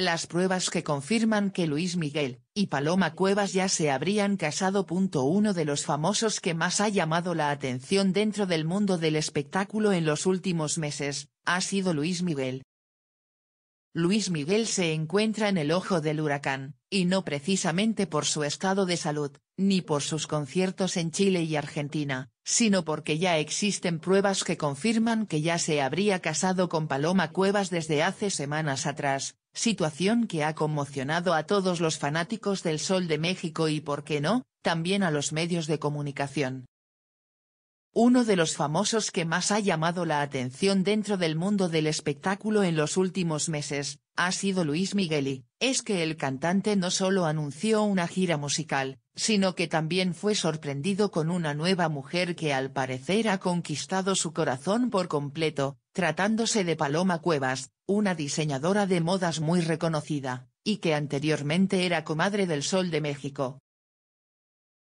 Las pruebas que confirman que Luis Miguel y Paloma Cuevas ya se habrían casado. Uno de los famosos que más ha llamado la atención dentro del mundo del espectáculo en los últimos meses, ha sido Luis Miguel. Luis Miguel se encuentra en el ojo del huracán, y no precisamente por su estado de salud, ni por sus conciertos en Chile y Argentina, sino porque ya existen pruebas que confirman que ya se habría casado con Paloma Cuevas desde hace semanas atrás, situación que ha conmocionado a todos los fanáticos del Sol de México y, por qué no, también a los medios de comunicación. Uno de los famosos que más ha llamado la atención dentro del mundo del espectáculo en los últimos meses, ha sido Luis Migueli, es que el cantante no solo anunció una gira musical, sino que también fue sorprendido con una nueva mujer que al parecer ha conquistado su corazón por completo, tratándose de Paloma Cuevas, una diseñadora de modas muy reconocida, y que anteriormente era comadre del Sol de México.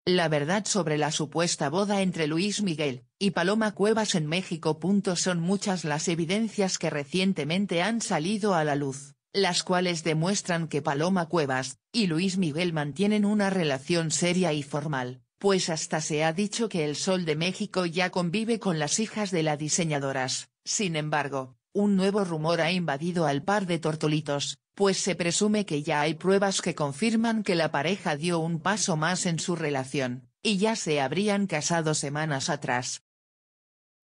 La verdad sobre la supuesta boda entre Luis Miguel y Paloma Cuevas en México. Son muchas las evidencias que recientemente han salido a la luz, las cuales demuestran que Paloma Cuevas y Luis Miguel mantienen una relación seria y formal, pues hasta se ha dicho que el Sol de México ya convive con las hijas de las diseñadoras. Sin embargo, un nuevo rumor ha invadido al par de tortolitos, pues se presume que ya hay pruebas que confirman que la pareja dio un paso más en su relación, y ya se habrían casado semanas atrás.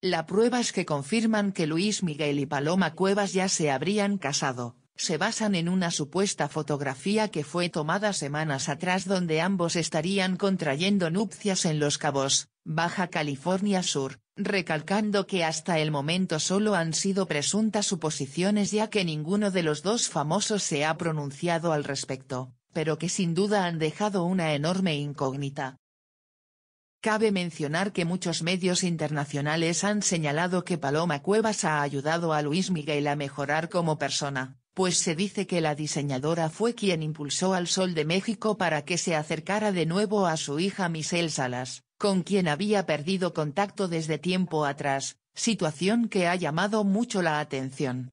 La prueba es que confirman que Luis Miguel y Paloma Cuevas ya se habrían casado, se basan en una supuesta fotografía que fue tomada semanas atrás donde ambos estarían contrayendo nupcias en Los Cabos, Baja California Sur, recalcando que hasta el momento solo han sido presuntas suposiciones ya que ninguno de los dos famosos se ha pronunciado al respecto, pero que sin duda han dejado una enorme incógnita. Cabe mencionar que muchos medios internacionales han señalado que Paloma Cuevas ha ayudado a Luis Miguel a mejorar como persona, pues se dice que la diseñadora fue quien impulsó al Sol de México para que se acercara de nuevo a su hija Michelle Salas con quien había perdido contacto desde tiempo atrás, situación que ha llamado mucho la atención.